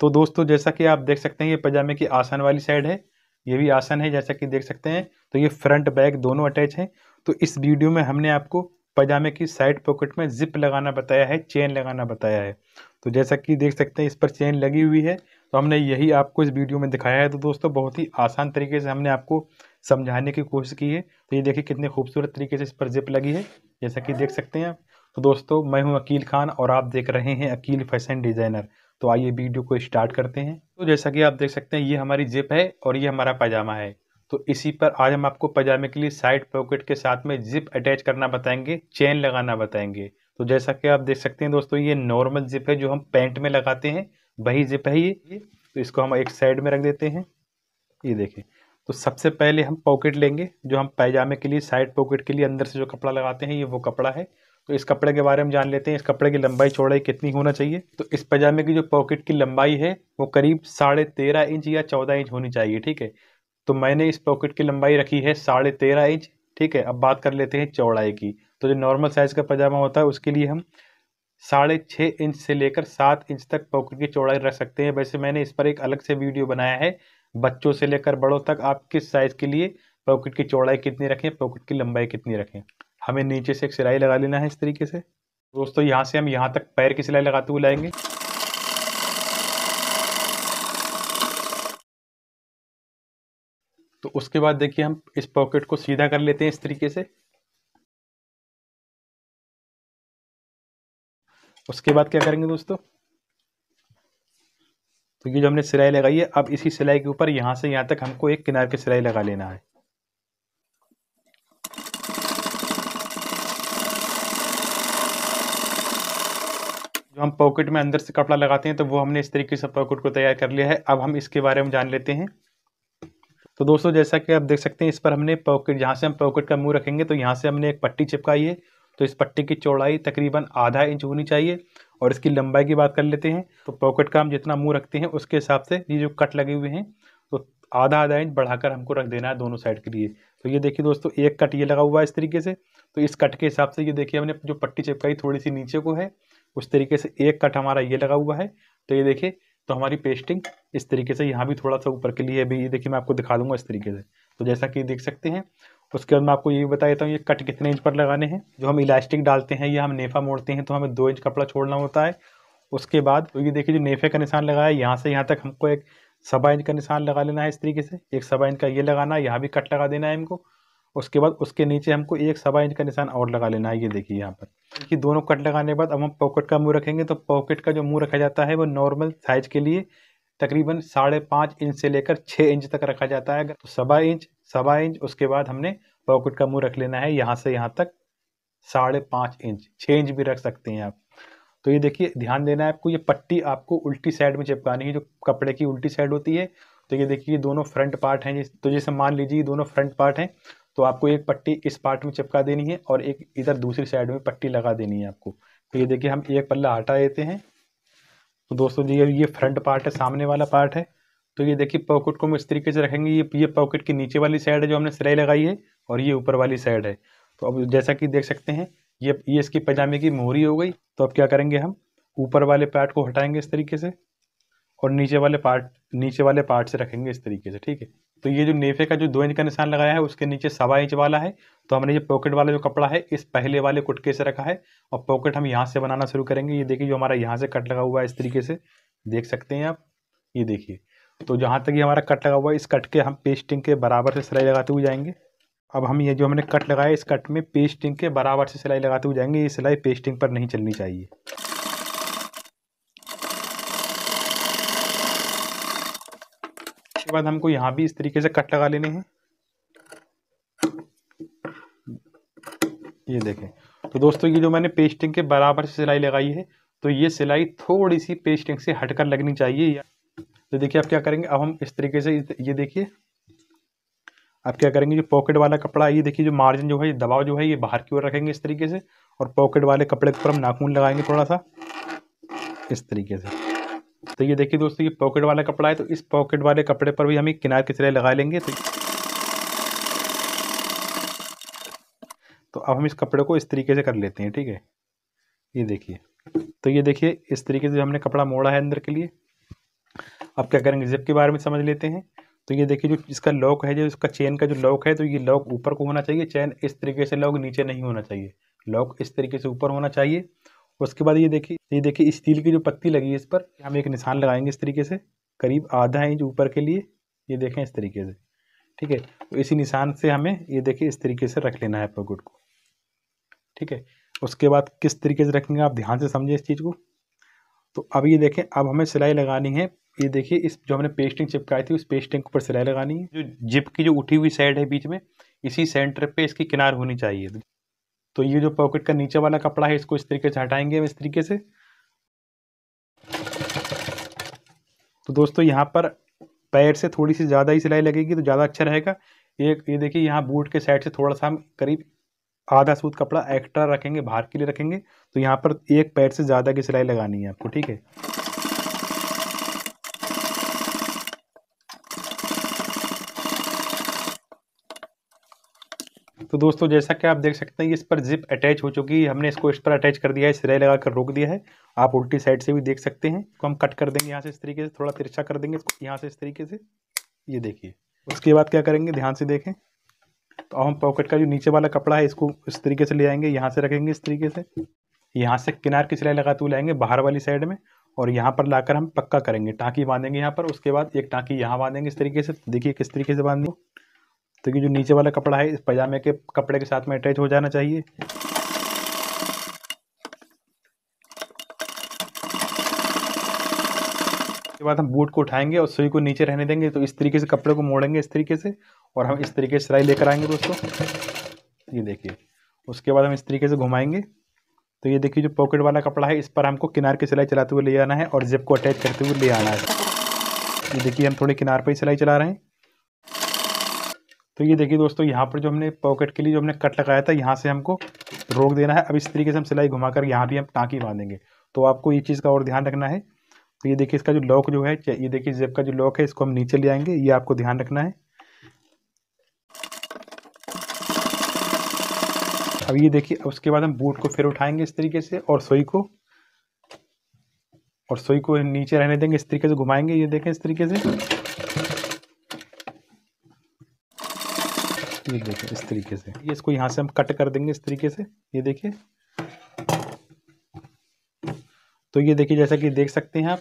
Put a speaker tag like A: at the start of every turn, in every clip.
A: तो दोस्तों जैसा कि आप देख सकते हैं ये पजामे की आसान वाली साइड है ये भी आसान है जैसा कि देख सकते हैं तो ये फ्रंट बैक दोनों अटैच हैं तो इस वीडियो में हमने आपको पजामे की साइड पॉकेट में जिप लगाना बताया है चेन लगाना बताया है तो जैसा कि देख सकते हैं इस पर चेन लगी हुई है तो हमने यही आपको इस वीडियो में दिखाया है तो दोस्तों बहुत ही आसान तरीके से हमने आपको समझाने की कोशिश की है तो ये देखिए कितने खूबसूरत तरीके से इस पर जिप लगी है जैसा कि देख सकते हैं आप तो दोस्तों मैं हूँ अकील खान और आप देख रहे हैं अकील फैशन डिज़ाइनर तो आइए वीडियो को स्टार्ट करते हैं तो जैसा कि आप देख सकते हैं ये हमारी जिप है और ये हमारा पैजामा है तो इसी पर आज हम आपको पैजामे के लिए साइड पॉकेट के साथ में जिप अटैच करना बताएंगे चेन लगाना बताएंगे तो जैसा कि आप देख सकते हैं दोस्तों ये नॉर्मल जिप है जो हम पैंट में लगाते हैं वही जिप है ये तो इसको हम एक साइड में रख देते हैं ये देखें तो सबसे पहले हम पॉकेट लेंगे जो हम पैजामे के लिए साइड पॉकेट के लिए अंदर से जो कपड़ा लगाते हैं ये वो कपड़ा है तो इस कपड़े के बारे में जान लेते हैं इस कपड़े की लंबाई चौड़ाई कितनी होना चाहिए तो इस पजामे की जो पॉकेट की लंबाई है वो करीब साढ़े तेरह इंच या चौदह इंच होनी चाहिए ठीक है तो मैंने इस पॉकेट की लंबाई रखी है साढ़े तेरह इंच ठीक है अब बात कर लेते हैं चौड़ाई की तो जो नॉर्मल साइज़ का पजामा होता है उसके लिए हम साढ़े छः इंच से लेकर सात इंच तक पॉकेट की चौड़ाई रख सकते हैं वैसे मैंने इस पर एक अलग से वीडियो बनाया है बच्चों से लेकर बड़ों तक आप किस साइज़ के लिए पॉकेट की चौड़ाई कितनी रखें पॉकेट की लंबाई कितनी रखें हमें नीचे से एक सिलाई लगा लेना है इस तरीके से दोस्तों यहाँ से हम यहाँ तक पैर की सिलाई लगाते हुए लाएंगे तो उसके बाद देखिए हम इस पॉकेट को सीधा कर लेते हैं इस तरीके से उसके बाद क्या करेंगे दोस्तों तो ये जो हमने सिलाई लगाई है अब इसी सिलाई के ऊपर यहाँ से यहाँ तक हमको एक किनार की सिलाई लगा लेना है जो हम पॉकेट में अंदर से कपड़ा लगाते हैं तो वो हमने इस तरीके से पॉकेट को तैयार कर लिया है अब हम इसके बारे में जान लेते हैं तो दोस्तों जैसा कि आप देख सकते हैं इस पर हमने पॉकेट जहाँ से हम पॉकेट का मुँह रखेंगे तो यहाँ से हमने एक पट्टी चिपकाई है तो इस पट्टी की चौड़ाई तकरीबन आधा इंच होनी चाहिए और इसकी लंबाई की बात कर लेते हैं तो पॉकेट का हम जितना मुँह रखते हैं उसके हिसाब से ये जो कट लगे हुए हैं तो आधा आधा इंच बढ़ाकर हमको रख देना है दोनों साइड के लिए तो ये देखिए दोस्तों एक कट ये लगा हुआ है इस तरीके से तो इस कट के हिसाब से ये देखिए हमने जो पट्टी चिपकाई थोड़ी सी नीचे को है उस तरीके से एक कट हमारा ये लगा हुआ है तो ये देखिए तो हमारी पेस्टिंग इस तरीके से यहाँ भी थोड़ा सा ऊपर के लिए अभी ये देखिए मैं आपको दिखा दूंगा इस तरीके से तो जैसा कि देख सकते हैं उसके बाद मैं आपको ये बता देता हूँ ये कट कितने इंच पर लगाने हैं जो हम इलास्टिक डालते हैं या हम नेफा मोड़ते हैं तो हमें दो इंच कपड़ा छोड़ना होता है उसके बाद तो ये देखिए जो नेफे का निशान लगाया है यहाँ से यहाँ तक हमको एक सवा इंच का निशान लगा लेना है इस तरीके से एक सवा इंच का ये लगाना है यहाँ भी कट लगा देना है इनको उसके बाद उसके नीचे हमको एक सवा इंच का निशान और लगा लेना है ये देखिए यहाँ पर कि दोनों कट लगाने के बाद अब हम पॉकेट का मुंह रखेंगे तो पॉकेट का जो मुंह रखा जाता है वो नॉर्मल साइज के लिए तकरीबन साढ़े पाँच इंच से लेकर छः इंच तक रखा जाता है अगर तो सवा इंच सवा इंच उसके बाद हमने पॉकेट का मुँह रख लेना है यहाँ से यहाँ तक साढ़े पाँच इंच छः इंच भी रख सकते हैं आप तो ये देखिए ध्यान देना है आपको ये पट्टी आपको उल्टी साइड में चिपकानी है जो कपड़े की उल्टी साइड होती है तो ये देखिए ये दोनों फ्रंट पार्ट हैं तो जैसे मान लीजिए ये दोनों फ्रंट पार्ट हैं तो आपको एक पट्टी इस पार्ट में चिपका देनी है और एक इधर दूसरी साइड में पट्टी लगा देनी है आपको तो ये देखिए हम एक पल्ला हटा देते हैं तो दोस्तों जी ये फ्रंट पार्ट है सामने वाला पार्ट है तो ये देखिए पॉकेट को हम इस तरीके से रखेंगे ये ये पॉकेट की नीचे वाली साइड है जो हमने सिलाई लगाई है और ये ऊपर वाली साइड है तो अब जैसा कि देख सकते हैं ये ये इसकी पजामे की मोहरी हो गई तो अब क्या करेंगे हम ऊपर वाले पार्ट को हटाएंगे इस तरीके से और नीचे वाले पार्ट नीचे वाले पार्ट से रखेंगे इस तरीके से ठीक है तो ये जो नेफे का जो दो इंच का निशान लगाया है उसके नीचे सवा इंच वाला है तो हमने ये पॉकेट वाला जो कपड़ा है इस पहले वाले कुटके से रखा है और पॉकेट हम यहाँ से बनाना शुरू करेंगे ये देखिए जो हमारा यहाँ से कट लगा हुआ है इस तरीके से देख सकते हैं आप ये देखिए तो जहाँ तक ये हमारा कट लगा हुआ है इस कट के हम पेस्टिंग के बराबर से सिलाई लगाते हुए जाएंगे अब हम ये जो हमने कट लगाया इस कट में पेस्टिंग के बराबर से सिलाई लगाते हुए जाएंगे ये सिलाई पेस्टिंग पर नहीं चलनी चाहिए उसके बाद हमको यहाँ भी इस तरीके से कट लगा लेने हैं ये देखें तो दोस्तों ये जो मैंने पेस्टिंग के बराबर से सिलाई लगाई है तो ये सिलाई थोड़ी सी पेस्टिंग से हटकर लगनी चाहिए या तो देखिए आप क्या करेंगे अब हम इस तरीके से ये देखिए आप क्या करेंगे जो पॉकेट वाला कपड़ा ये देखिए जो मार्जिन जो है ये दबाव जो है ये बाहर की ओर रखेंगे इस तरीके से और पॉकेट वाले कपड़े के ऊपर हम नाखून लगाएंगे थोड़ा सा इस तरीके से तो ये देखिए दोस्तों ये पॉकेट वाला कपड़ा है तो इस पॉकेट वाले कपड़े पर भी हम किनार की सिलाई लगा लेंगे तो तो अब हम इस कपड़े को इस तरीके से कर लेते हैं ठीक है ये देखिए तो ये देखिए इस तरीके से हमने कपड़ा मोड़ा है अंदर के लिए अब क्या करेंगे जिप के बारे में समझ लेते हैं तो ये देखिए जो इसका लॉक है जो इसका चेन का जो लॉक है तो ये लॉक ऊपर को होना चाहिए चेन इस तरीके से लॉक नीचे नहीं होना चाहिए लॉक इस तरीके से ऊपर होना चाहिए उसके बाद ये देखिए ये देखिए स्टील की जो पत्ती लगी है इस पर हम एक निशान लगाएंगे इस तरीके से करीब आधा इंच ऊपर के लिए ये देखें इस तरीके से ठीक है तो इसी निशान से हमें ये देखिए इस तरीके से रख लेना है पॉकेट को ठीक है उसके बाद किस तरीके से रखेंगे आप ध्यान से समझें इस चीज़ को तो अब ये देखें अब हमें सिलाई लगानी है ये देखिए इस जो हमने पेस्टिंग चिपकाई थी उस पेस्टिंग के ऊपर सिलाई लगानी है जो जिप की जो उठी हुई साइड है बीच में इसी सेंटर पे इसकी किनार होनी चाहिए तो ये जो पॉकेट का नीचे वाला कपड़ा है इसको इस तरीके से हटाएंगे हम इस तरीके से तो दोस्तों यहाँ पर पैर से थोड़ी सी ज़्यादा ही सिलाई लगेगी तो ज़्यादा अच्छा रहेगा ये ये देखिए यहाँ बूट के साइड से थोड़ा सा हम करीब आधा सूत कपड़ा एक्स्ट्रा रखेंगे बाहर के लिए रखेंगे तो यहाँ पर एक पैर से ज़्यादा की सिलाई लगानी है आपको ठीक है तो दोस्तों जैसा कि आप देख सकते हैं इस पर जिप अटैच हो चुकी है हमने इसको इस पर अटैच कर दिया है सिराई लगा कर रोक दिया है आप उल्टी साइड से भी देख सकते हैं इसको हम कट कर देंगे यहाँ से इस तरीके से थोड़ा तिरछा कर देंगे इसको यहाँ से इस तरीके से ये देखिए उसके बाद क्या करेंगे ध्यान से देखें तो हम पॉकेट का जो नीचे वाला कपड़ा है इसको इस तरीके से ले आएंगे यहाँ से रखेंगे इस तरीके से यहाँ से किनार की सिलाई लगाते हुए लाएंगे बाहर वाली साइड में और यहाँ पर लाकर हम पक्का करेंगे टाँकी बांधेंगे यहाँ पर उसके बाद एक टाँकी यहाँ बांधेंगे इस तरीके से देखिए किस तरीके से बांधेंगे तो कि जो नीचे वाला कपड़ा है इस पैजामे के कपड़े के साथ में अटैच हो जाना चाहिए उसके बाद हम बूट को उठाएंगे और सुई को नीचे रहने देंगे तो इस तरीके से कपड़े को मोड़ेंगे इस तरीके से और हम इस तरीके से सिलाई लेकर आएंगे दोस्तों ये देखिए उसके बाद हम इस तरीके से घुमाएंगे तो ये देखिए जो पॉकेट वाला कपड़ा है इस पर हमको किनार की सिलाई चलाते हुए ले आना है और जिप को अटैच करते हुए ले आना है ये देखिए हम थोड़े किनार पर ही सिलाई चला रहे हैं तो ये देखिए दोस्तों यहाँ पर जो हमने पॉकेट के लिए जो हमने कट लगाया था यहाँ से हमको रोक देना है अब इस तरीके से हम सिलाई घुमाकर यहाँ भी हम टाँकी बांधेंगे तो आपको ये चीज़ का और ध्यान रखना है तो ये देखिए इसका जो लॉक जो है ये देखिए जेब का जो लॉक है इसको हम नीचे ले आएंगे ये आपको ध्यान रखना है अब ये देखिए अब उसके बाद हम बूट को फिर उठाएंगे इस तरीके से और सोई को और सोई को नीचे रहने देंगे इस तरीके से घुमाएंगे ये देखें इस तरीके से ये देखें इस तरीके से ये इसको यहाँ से हम कट कर देंगे इस तरीके से ये देखिए तो ये देखिए जैसा कि देख सकते हैं आप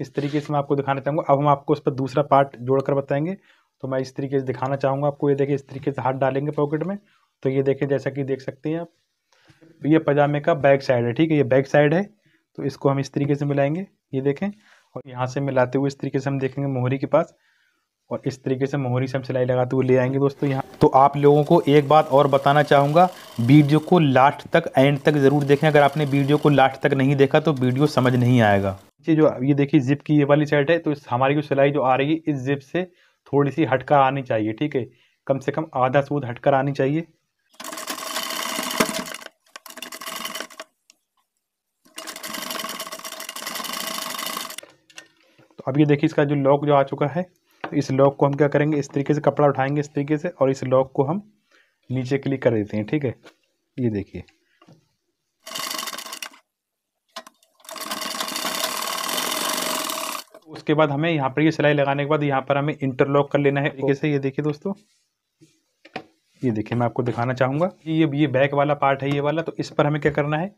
A: इस तरीके से मैं आपको दिखाना चाहूँगा अब हम आपको उस पर दूसरा पार्ट जोड़कर बताएंगे तो मैं इस तरीके से दिखाना चाहूँगा आपको ये देखिए इस तरीके से हाथ डालेंगे पॉकेट में तो ये देखें जैसा कि देख सकते हैं आप ये पजामे का बैक साइड है ठीक है ये बैक साइड है तो इसको हम इस तरीके से मिलाएंगे ये देखें और यहाँ से मिलाते हुए इस तरीके से हम देखेंगे मोहरी के पास और इस तरीके से मोहरी से हम सिलाई लगाते हुए ले आएंगे दोस्तों यहाँ तो आप लोगों को एक बात और बताना चाहूँगा वीडियो को लास्ट तक एंड तक ज़रूर देखें अगर आपने वीडियो को लास्ट तक नहीं देखा तो वीडियो समझ नहीं आएगा जो ये देखिए जिप की ये वाली साइड है तो इस हमारी जो सिलाई जो आ रही है इस जिप से थोड़ी सी हटकर आनी चाहिए ठीक है कम से कम आधा सूद हटकर आनी चाहिए तो अब ये देखिए इसका जो लॉक जो आ चुका है तो इस लॉक को हम क्या करेंगे इस तरीके से कपड़ा उठाएंगे इस तरीके से और इस लॉक को हम नीचे क्लिक कर देते हैं ठीक है ये देखिए उसके बाद हमें यहाँ पर ये सिलाई लगाने के बाद यहाँ पर हमें इंटरलॉक कर लेना है तरीके से ये देखिए दोस्तों ये देखिए मैं आपको दिखाना चाहूँगा ये ये बैक वाला पार्ट है ये वाला तो इस पर हमें क्या करना है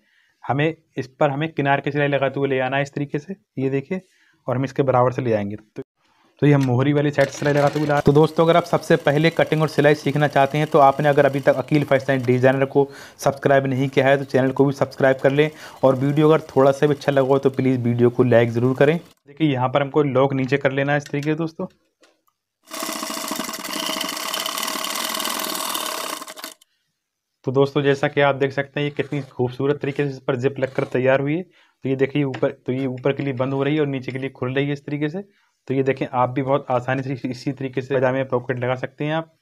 A: हमें इस पर हमें किनार की सिलाई लगाते हुए ले आना है इस तरीके से ये देखिए और हम इसके बराबर से ले आएंगे तो तो ये हम मोहरी वाली साइड सिलाई लगाते हुए तो दोस्तों अगर आप सबसे पहले कटिंग और सिलाई सीखना चाहते हैं तो आपने अगर अभी तक अकील फैशन डिज़ाइनर को सब्सक्राइब नहीं किया है तो चैनल को भी सब्सक्राइब कर लें और वीडियो अगर थोड़ा सा भी अच्छा लगा हो तो प्लीज़ वीडियो को लाइक ज़रूर करें देखिए यहाँ पर हमको लॉक नीचे कर लेना है इस तरीके से दोस्तों तो दोस्तों जैसा कि आप देख सकते हैं ये कितनी खूबसूरत तरीके से इस पर जिप लगकर तैयार हुई है तो ये देखिए ऊपर तो ये ऊपर के लिए बंद हो रही है और नीचे के लिए खुल रही है इस तरीके से तो ये देखें आप भी बहुत आसानी से इसी तरीके से पजामे में पॉकेट लगा सकते हैं आप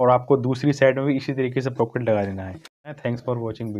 A: और आपको दूसरी साइड में भी इसी तरीके से पॉकेट लगा देना है थैंक्स फॉर वॉचिंग वीडियो